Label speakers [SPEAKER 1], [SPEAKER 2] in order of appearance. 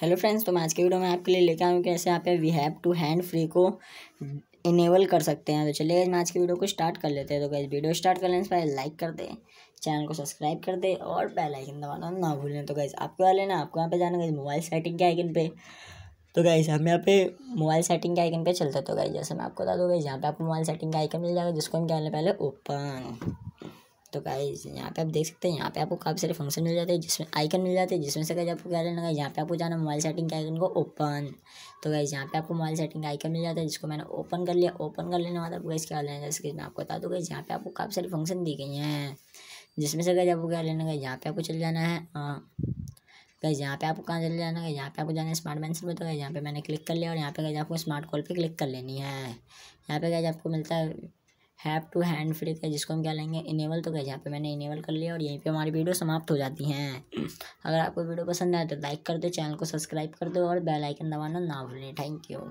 [SPEAKER 1] hello friends तो मैं आज के वीडियो में आपके लिए लेकर आऊँ कैसे आप we have to hand free को इनेबल कर सकते हैं तो चलिए मैं आज की वीडियो को स्टार्ट कर लेते हैं तो गैस वीडियो स्टार्ट कर से पहले लाइक कर दें चैनल को सब्सक्राइब कर दें और बेल आइकन दबाना ना भूलें तो गैस आपको क्या लेना आपको यहाँ पे जाना गैस मोबाइल सेटिंग के आइकन पे तो गाइज हम यहाँ पे मोबाइल सेटिंग के आइकन पे चलते तो गाइज जैसे मैं आपको बता दूँ गाइज यहाँ पे आपको मोबाइल सेटिंग का आइकन मिल जाएगा जिसको हम क्या पहले ओपन तो गाइज यहाँ पे आप देख सकते हैं यहाँ पे आपको काफ़ी सारे फंक्शन मिल जाते हैं जिसमें आइकन मिल जाते हैं जिसमें से गाइज आपको क्या लेना यहाँ पे आपको जाना मोबाइल सेटिंग के आइकन को ओपन तो गाइज यहाँ पे आपको मोबाइल सेटिंग का आइकन मिल जाता है जिसको मैंने ओपन कर लिया ओपन कर लेने बाद आपको गाइज क्या लेना जैसे कि मैं आपको बता दूँ गाइज यहाँ पे आपको काफ़ी सारे फंक्शन दी गई हैं जिसमें से गाइज आपको क्या लेना है यहाँ पे आपको चले जाना है गाइज यहाँ पे आपको कहाँ चले जाना है यहाँ पे आपको जाना है स्मार्ट मैंसन पे तो यहाँ पे मैंने क्लिक कर लिया और यहाँ पे गाइज आपको स्मार्ट कॉल पर क्लिक कर लेनी है यहाँ पे गाइज आपको मिलता है हैव टू हैंड फ्री का जिसको हम क्या लेंगे इनेबल तो क्या यहाँ पे मैंने इनेबल कर लिया और यहीं पे हमारी वीडियो समाप्त हो जाती हैं अगर आपको वीडियो पसंद आए तो लाइक कर दो चैनल को सब्सक्राइब कर दो और बेल आइकन दबाना ना भूलें थैंक यू